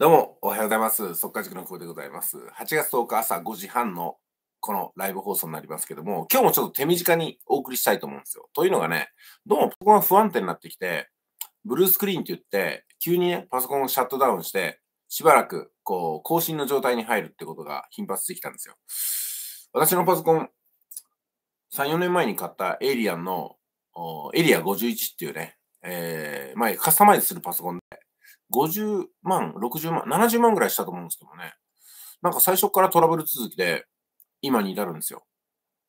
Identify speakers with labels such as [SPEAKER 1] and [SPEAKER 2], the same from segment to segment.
[SPEAKER 1] どうも、おはようございます。速稼塾の久保でございます。8月10日朝5時半のこのライブ放送になりますけども、今日もちょっと手短にお送りしたいと思うんですよ。というのがね、どうもパソコンが不安定になってきて、ブルースクリーンって言って、急にね、パソコンをシャットダウンして、しばらく、こう、更新の状態に入るってことが頻発してきたんですよ。私のパソコン、3、4年前に買ったエイリアンの、エリア51っていうね、えー、前カスタマイズするパソコンで、50万、60万、70万ぐらいしたと思うんですけどね。なんか最初からトラブル続きで、今に至るんですよ。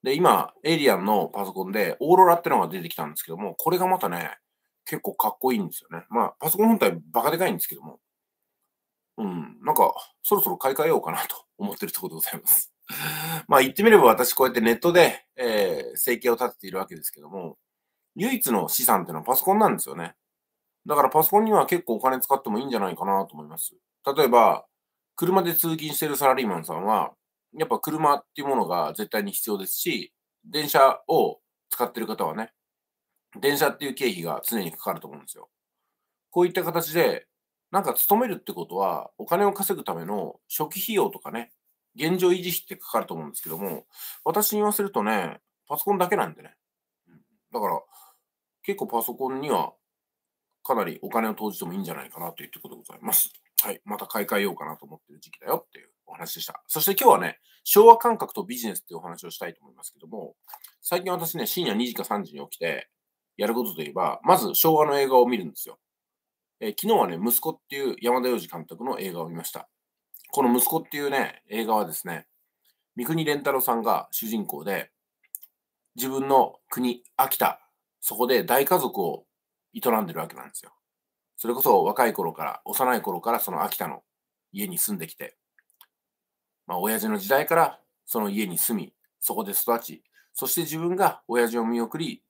[SPEAKER 1] で、今、エイリアンのパソコンで、オーロラってのが出てきたんですけども、これがまたね、結構かっこいいんですよね。まあ、パソコン本体バカでかいんですけども、うん、なんか、そろそろ買い替えようかなと 思ってるところでございます。まあ、言ってみれば私、こうやってネットで、えー、生計を立てているわけですけども、唯一の資産っていうのはパソコンなんですよね。だからパソコンには結構お金使ってもいいんじゃないかなと思います。例えば、車で通勤してるサラリーマンさんは、やっぱ車っていうものが絶対に必要ですし、電車を使ってる方はね、電車っていう経費が常にかかると思うんですよ。こういった形で、なんか勤めるってことは、お金を稼ぐための初期費用とかね、現状維持費ってかかると思うんですけども、私に言わせるとね、パソコンだけなんでね。だから、結構パソコンにはかなりお金を投じてもいいんじゃないかなというところでございます。はい。また買い替えようかなと思ってる時期だよっていうお話でした。そして今日はね、昭和感覚とビジネスっていうお話をしたいと思いますけども、最近私ね、深夜2時か3時に起きて、やることといえば、まず昭和の映画を見るんですよ。え昨日はね、息子っていう山田洋次監督の映画を見ました。この息子っていうね、映画はですね、三國連太郎さんが主人公で、自分の国、秋田、そこで大家族を営んでるわけなんですよ。それこそ若い頃から、幼い頃からその秋田の家に住んできて、まあ、親父の時代からその家に住み、そこで育ち、そして自分が親父を見送り、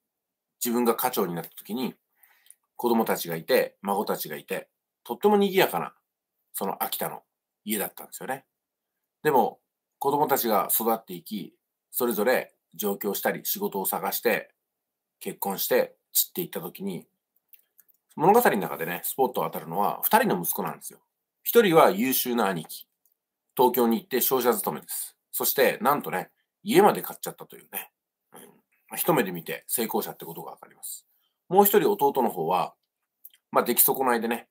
[SPEAKER 1] 自分が家長になった時に、子供たちがいて、孫たちがいて、とっても賑やかな、その秋田の家だったんですよね。でも、子供たちが育っていき、それぞれ上京したり仕事を探して、結婚して散っていった時に、物語の中でね、スポットを当たるのは2人の息子なんですよ。1人は優秀な兄貴。東京に行って商社勤めです。そして、なんとね、家まで買っちゃったというね、うん、一目で見て成功者ってことがわかります。もう一人弟の方は、まあ、出来損ないでね、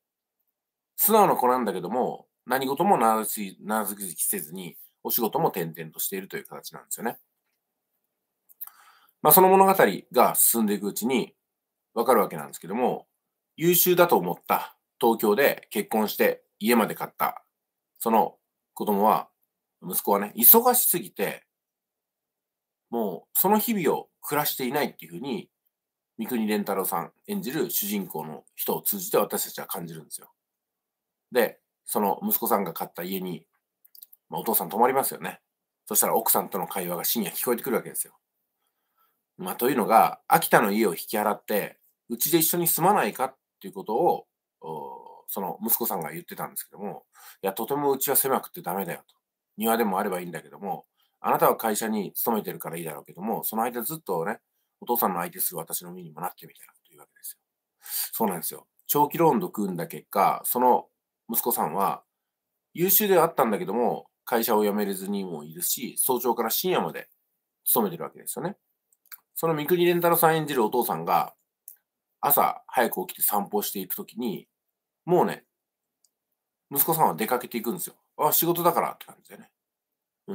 [SPEAKER 1] 素直な子なんだけども、何事もなずきせずに、お仕事も転々としているという形なんですよね。まあ、その物語が進んでいくうちにわかるわけなんですけども、優秀だと思った東京で結婚して家まで買った、その子供は、息子はね、忙しすぎて、もうその日々を暮らしていないっていうふうに、三國連太郎さん演じる主人公の人を通じて私たちは感じるんですよ。で、その息子さんが買った家に、まあ、お父さん泊まりますよね。そしたら奥さんとの会話が深夜聞こえてくるわけですよ。まあ、というのが、秋田の家を引き払って、うちで一緒に住まないかっとていうことを、その息子さんが言ってたんですけども、いや、とてもうちは狭くてダメだよと。庭でもあればいいんだけども、あなたは会社に勤めてるからいいだろうけども、その間ずっとね、お父さんの相手する私の身にもなってみたいなというわけですよ。そうなんですよ。長期ローンと組んだ結果、その息子さんは優秀ではあったんだけども、会社を辞めれずにもいるし、早朝から深夜まで勤めてるわけですよね。その三國連太郎さん演じるお父さんが、朝早く起きて散歩していくときに、もうね、息子さんは出かけていくんですよ。あ、仕事だからって感じでね。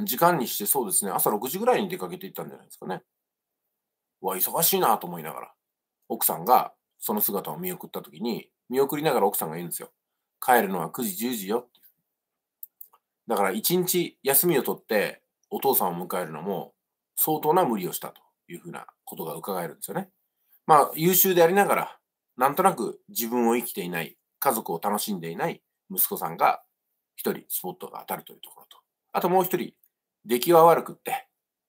[SPEAKER 1] 時間にしてそうですね、朝6時ぐらいに出かけていったんじゃないですかね。うわ、忙しいなと思いながら、奥さんがその姿を見送ったときに、見送りながら奥さんが言うんですよ。帰るのは9時、10時よ。だから1日休みを取ってお父さんを迎えるのも相当な無理をしたというふうなことが伺えるんですよね。まあ、優秀でありながら、なんとなく自分を生きていない、家族を楽しんでいない息子さんが一人スポットが当たるというところと、あともう一人、出来は悪くって、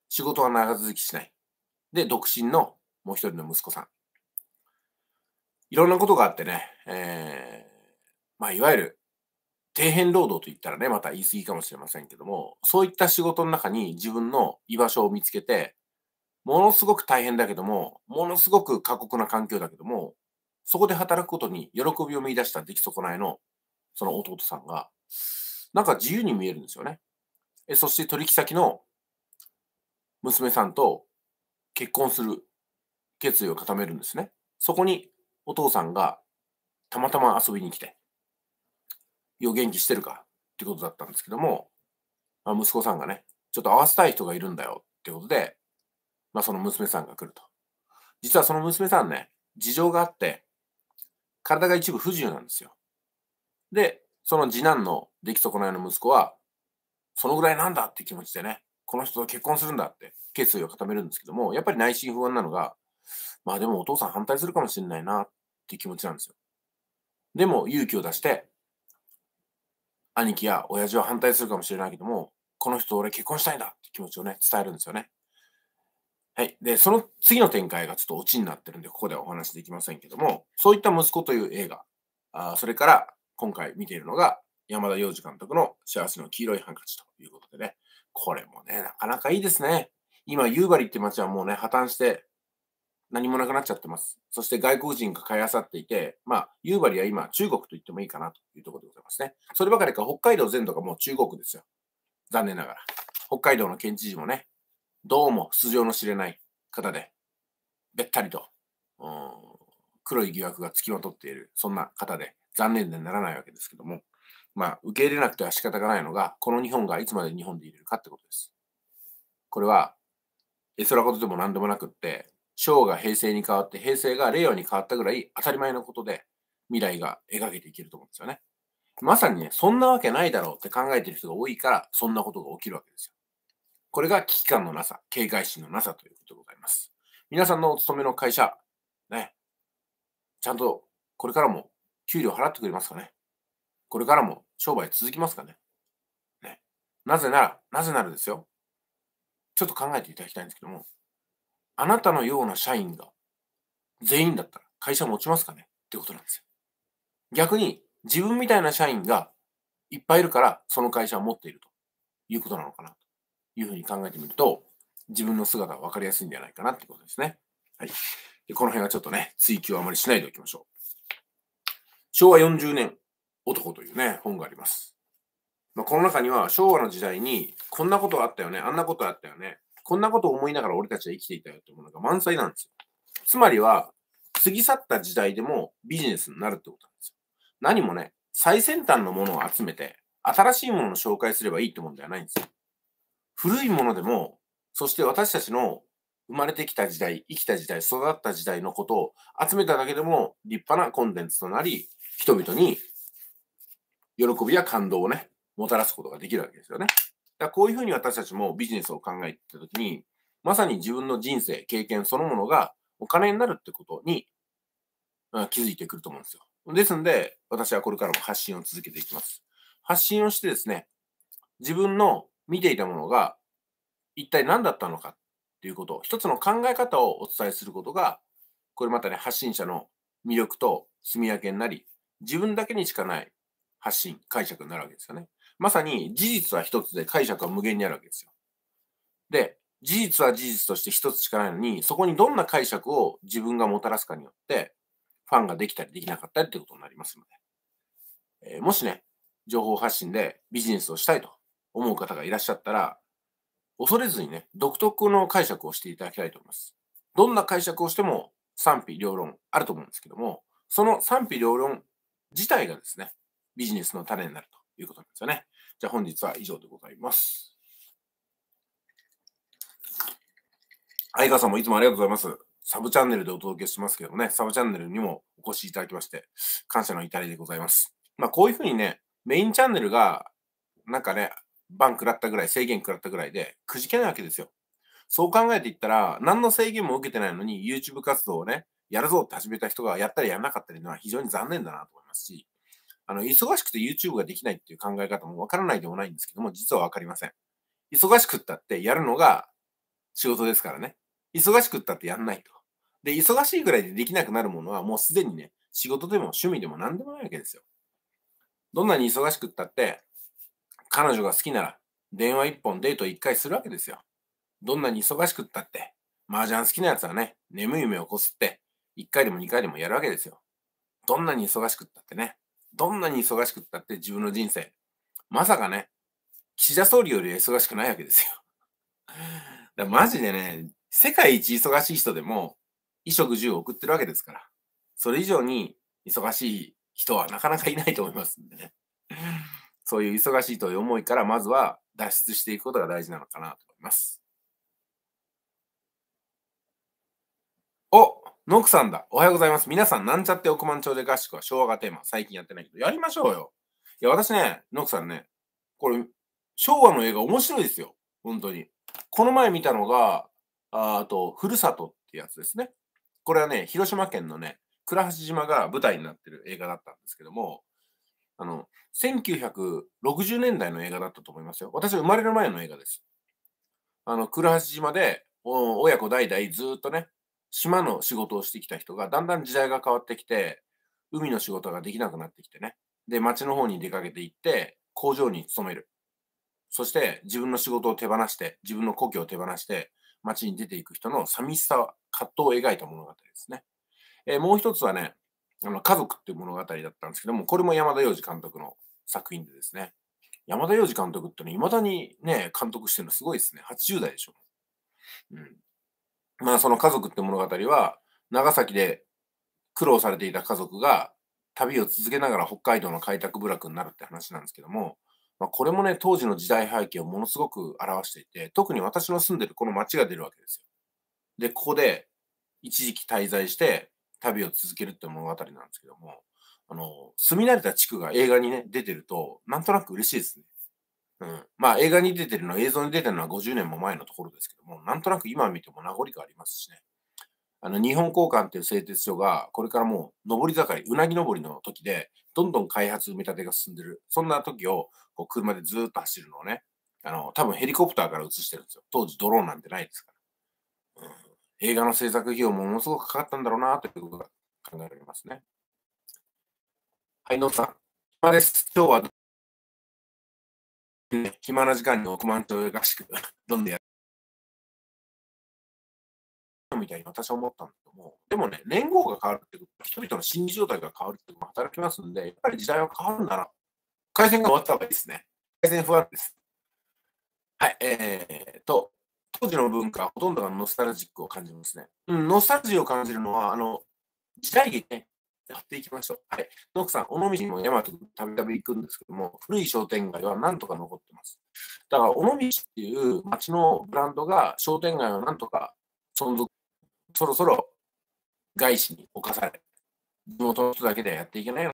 [SPEAKER 1] 仕事は長続きしない。で、独身のもう一人の息子さん。いろんなことがあってね、えー、まあ、いわゆる、底辺労働と言ったらね、また言い過ぎかもしれませんけども、そういった仕事の中に自分の居場所を見つけて、ものすごく大変だけども、ものすごく過酷な環境だけども、そこで働くことに喜びを見出した出来損ないの、その弟さんが、なんか自由に見えるんですよね。えそして取引先の娘さんと結婚する決意を固めるんですね。そこにお父さんがたまたま遊びに来て、よ、元気してるかってことだったんですけども、まあ、息子さんがね、ちょっと会わせたい人がいるんだよってことで、まあ、その娘さんが来ると。実はその娘さんね、事情があって、体が一部不自由なんですよ。で、その次男の出来損ないの息子は、そのぐらいなんだって気持ちでね、この人と結婚するんだって決意を固めるんですけども、やっぱり内心不安なのが、まあでもお父さん反対するかもしれないなって気持ちなんですよ。でも勇気を出して、兄貴や親父は反対するかもしれないけども、この人と俺結婚したいんだって気持ちをね、伝えるんですよね。はい。で、その次の展開がちょっとオチになってるんで、ここではお話できませんけども、そういった息子という映画、あそれから今回見ているのが、山田洋次監督の幸せの黄色いハンカチということでね、これもね、なかなかいいですね。今、夕張って街はもうね、破綻して、何もなくなっちゃってます。そして外国人が買い漁っていて、まあ、夕張は今、中国と言ってもいいかなというところでございますね。そればかりか、北海道全土がもう中国ですよ。残念ながら。北海道の県知事もね、どうも出場の知れない方で、べったりと、うん、黒い疑惑が付きまとっている、そんな方で、残念でならないわけですけども、まあ、受け入れなくては仕方がないのが、この日本がいつまで日本でいれるかってことです。これは、えそらことでも何でもなくって、昭が平成に変わって、平成が令和に変わったぐらい当たり前のことで、未来が描けていけると思うんですよね。まさにね、そんなわけないだろうって考えてる人が多いから、そんなことが起きるわけですよ。これが危機感のなさ、警戒心のなさということでございます。皆さんのお勤めの会社、ね、ちゃんとこれからも給料払ってくれますかねこれからも商売続きますかねねなぜなら、なぜならですよ。ちょっと考えていただきたいんですけども、あなたのような社員が全員だったら会社持ちますかねってことなんですよ。逆に自分みたいな社員がいっぱいいるからその会社を持っているということなのかなと。いうふうに考えてみると、自分の姿が分かりやすいんじゃないかなってことですね。はい。でこの辺はちょっとね、追求をあまりしないでおきましょう。昭和40年男というね、本があります。まあ、この中には昭和の時代に、こんなことあったよね、あんなことあったよね、こんなことを思いながら俺たちは生きていたよってものが満載なんですよ。つまりは、過ぎ去った時代でもビジネスになるってことなんですよ。何もね、最先端のものを集めて、新しいものを紹介すればいいってもんではないんですよ。古いものでも、そして私たちの生まれてきた時代、生きた時代、育った時代のことを集めただけでも立派なコンテンツとなり、人々に喜びや感動をね、もたらすことができるわけですよね。だこういうふうに私たちもビジネスを考えてたときに、まさに自分の人生、経験そのものがお金になるってことに、うん、気づいてくると思うんですよ。ですので、私はこれからも発信を続けていきます。発信をしてですね、自分の見ていたものが一体何だったのかっていうこと一つの考え方をお伝えすることがこれまたね発信者の魅力と積み分けになり自分だけにしかない発信解釈になるわけですよねまさに事実は一つで解釈は無限にあるわけですよで事実は事実として一つしかないのにそこにどんな解釈を自分がもたらすかによってファンができたりできなかったりってことになりますので、えー、もしね情報発信でビジネスをしたいと思う方がいらっしゃったら、恐れずにね、独特の解釈をしていただきたいと思います。どんな解釈をしても賛否両論あると思うんですけども、その賛否両論自体がですね、ビジネスの種になるということなんですよね。じゃあ本日は以上でございます。相川さんもいつもありがとうございます。サブチャンネルでお届けしますけどもね、サブチャンネルにもお越しいただきまして、感謝の至りでございます。まあこういうふうにね、メインチャンネルが、なんかね、バン食らったぐらい、制限食らったぐらいで、くじけないわけですよ。そう考えていったら、何の制限も受けてないのに、YouTube 活動をね、やるぞって始めた人がやったりやらなかったりのは非常に残念だなと思いますし、あの、忙しくて YouTube ができないっていう考え方もわからないでもないんですけども、実はわかりません。忙しくったってやるのが仕事ですからね。忙しくったってやんないと。で、忙しいぐらいでできなくなるものはもうすでにね、仕事でも趣味でも何でもないわけですよ。どんなに忙しくったって、彼女が好きなら、電話一本デート一回するわけですよ。どんなに忙しくったって、麻雀好きなやつはね、眠い目をこすって、一回でも二回でもやるわけですよ。どんなに忙しくったってね、どんなに忙しくったって自分の人生、まさかね、岸田総理より忙しくないわけですよ。だマジでね、世界一忙しい人でも、衣食住を送ってるわけですから。それ以上に忙しい人はなかなかいないと思いますんでね。そういう忙しいという思いから、まずは脱出していくことが大事なのかなと思います。おノクさんだ。おはようございます。皆さん、なんちゃって億万長者合宿は昭和がテーマ。最近やってないけど、やりましょうよ。いや、私ね、ノクさんね、これ、昭和の映画面白いですよ。本当に。この前見たのが、あと、ふるさとってやつですね。これはね、広島県のね、倉橋島が舞台になってる映画だったんですけども、あの、1960年代の映画だったと思いますよ。私は生まれる前の映画です。あの、倉橋島で、親子代々ずっとね、島の仕事をしてきた人が、だんだん時代が変わってきて、海の仕事ができなくなってきてね。で、町の方に出かけて行って、工場に勤める。そして、自分の仕事を手放して、自分の故郷を手放して、町に出ていく人の寂しさ、葛藤を描いた物語ですね。えー、もう一つはね、あの家族っていう物語だったんですけども、これも山田洋次監督の作品でですね、山田洋次監督ってのは未だにね、監督してるのすごいですね。80代でしょ。うん。まあその家族って物語は、長崎で苦労されていた家族が旅を続けながら北海道の開拓部落になるって話なんですけども、まあ、これもね、当時の時代背景をものすごく表していて、特に私の住んでるこの町が出るわけですよ。で、ここで一時期滞在して、旅を続けるって物語なんですけども、あの、住み慣れた地区が映画にね、出てると、なんとなく嬉しいですね。うん。まあ映画に出てるの、は、映像に出てるのは50年も前のところですけども、なんとなく今見ても名残がありますしね。あの、日本交換っていう製鉄所が、これからもう上り盛り、うなぎ上りの時で、どんどん開発、埋め立てが進んでる。そんな時を、こう、車でずっと走るのをね、あの、多分ヘリコプターから映してるんですよ。当時ドローンなんてないですから。うん。映画の制作費用もものすごくかかったんだろうなということが考えられますね。はい、のーさん。暇です。今日は、暇な時間に億万長らしく、どんでやるみたいに私は思ったんだけども、でもね、年号が変わるってこと、人々の心理状態が変わるってことも働きますんで、やっぱり時代は変わるなら、改善が終わった方がいいですね。改善不安です。はい、えー、当時の文化、ほとんどがノスタルジックを感じますね。うん、ノスタルジーを感じるのは、あの、時代劇ね、やっていきましょう。はい。ノクさん、尾道にも山とたびたび行くんですけども、古い商店街はなんとか残ってます。だから、尾道っていう町のブランドが商店街をなんとか存続、そろそろ外資に侵され、地元の人だけではやっていけない